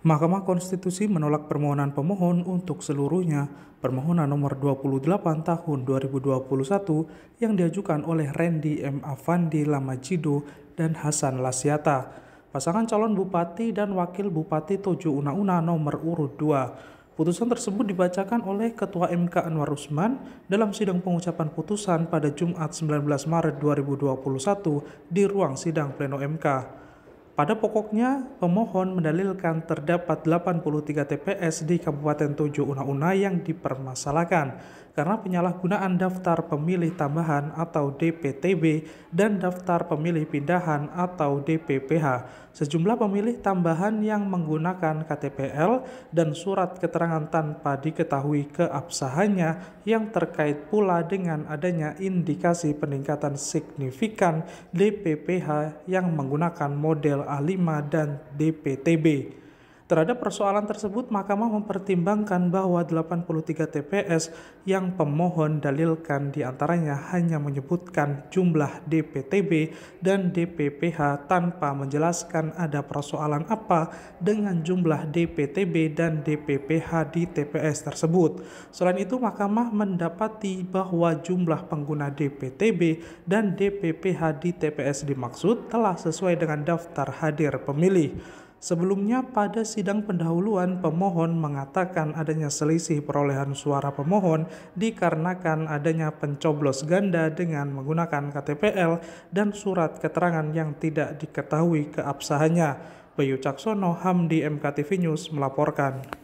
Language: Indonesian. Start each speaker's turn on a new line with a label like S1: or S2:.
S1: Mahkamah Konstitusi menolak permohonan pemohon untuk seluruhnya permohonan nomor 28 tahun 2021 yang diajukan oleh Randy M. Avandi Lamajido dan Hasan Lasiata. Pasangan calon bupati dan wakil bupati Tojo Una-Una nomor urut 2. Putusan tersebut dibacakan oleh Ketua MK Anwar Usman dalam sidang pengucapan putusan pada Jumat 19 Maret 2021 di ruang sidang pleno MK. Pada pokoknya, pemohon mendalilkan terdapat 83 TPS di Kabupaten Tujuh Una-Una yang dipermasalahkan karena penyalahgunaan daftar pemilih tambahan atau DPTB dan daftar pemilih pindahan atau DPPH. Sejumlah pemilih tambahan yang menggunakan KTPL dan surat keterangan tanpa diketahui keabsahannya yang terkait pula dengan adanya indikasi peningkatan signifikan DPPH yang menggunakan model ahli Madan DPTB Terhadap persoalan tersebut, Mahkamah mempertimbangkan bahwa 83 TPS yang pemohon dalilkan diantaranya hanya menyebutkan jumlah DPTB dan DPPH tanpa menjelaskan ada persoalan apa dengan jumlah DPTB dan DPPH di TPS tersebut. Selain itu, Mahkamah mendapati bahwa jumlah pengguna DPTB dan DPPH di TPS dimaksud telah sesuai dengan daftar hadir pemilih. Sebelumnya pada sidang pendahuluan pemohon mengatakan adanya selisih perolehan suara pemohon dikarenakan adanya pencoblos ganda dengan menggunakan KTPL dan surat keterangan yang tidak diketahui keabsahannya. Bayu Caksono, Hamdi MKTV News melaporkan.